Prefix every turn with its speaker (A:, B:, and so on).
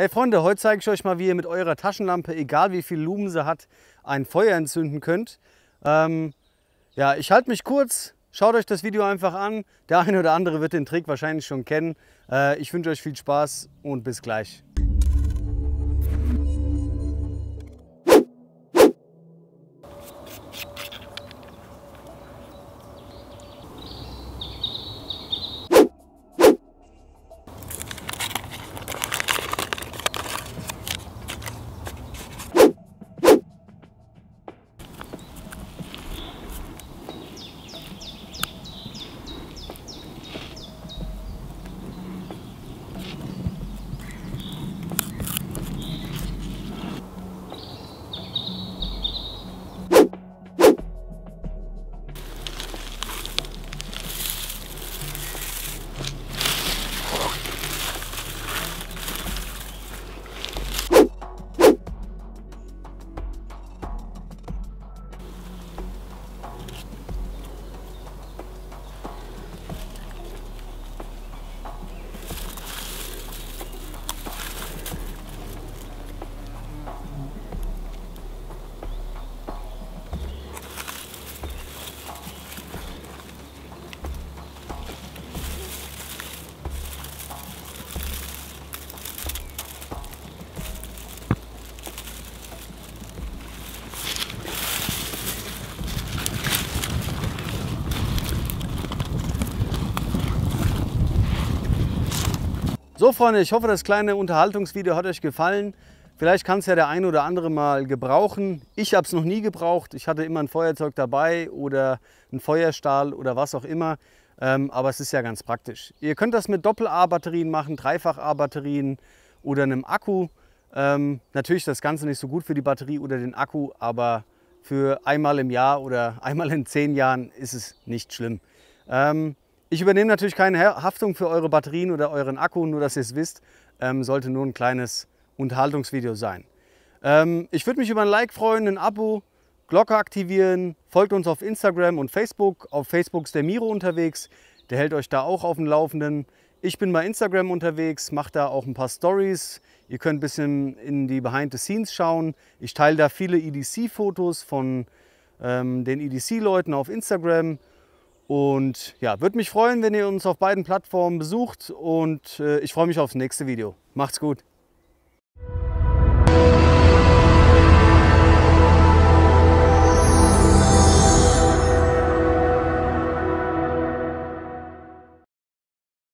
A: Hey Freunde, heute zeige ich euch mal, wie ihr mit eurer Taschenlampe, egal wie viel Lumen sie hat, ein Feuer entzünden könnt. Ähm, ja, ich halte mich kurz, schaut euch das Video einfach an. Der eine oder andere wird den Trick wahrscheinlich schon kennen. Äh, ich wünsche euch viel Spaß und bis gleich. So Freunde, ich hoffe, das kleine Unterhaltungsvideo hat euch gefallen. Vielleicht kann es ja der eine oder andere mal gebrauchen. Ich habe es noch nie gebraucht. Ich hatte immer ein Feuerzeug dabei oder einen Feuerstahl oder was auch immer. Ähm, aber es ist ja ganz praktisch. Ihr könnt das mit Doppel-A-Batterien machen, Dreifach-A-Batterien oder einem Akku. Ähm, natürlich ist das Ganze nicht so gut für die Batterie oder den Akku, aber für einmal im Jahr oder einmal in zehn Jahren ist es nicht schlimm. Ähm, ich übernehme natürlich keine Haftung für eure Batterien oder euren Akku, nur dass ihr es wisst, ähm, sollte nur ein kleines Unterhaltungsvideo sein. Ähm, ich würde mich über ein Like freuen, ein Abo, Glocke aktivieren, folgt uns auf Instagram und Facebook. Auf Facebook ist der Miro unterwegs, der hält euch da auch auf dem Laufenden. Ich bin bei Instagram unterwegs, mache da auch ein paar Stories. Ihr könnt ein bisschen in die Behind the Scenes schauen. Ich teile da viele EDC-Fotos von ähm, den EDC-Leuten auf Instagram. Und ja, würde mich freuen, wenn ihr uns auf beiden Plattformen besucht und äh, ich freue mich aufs nächste Video. Macht's gut!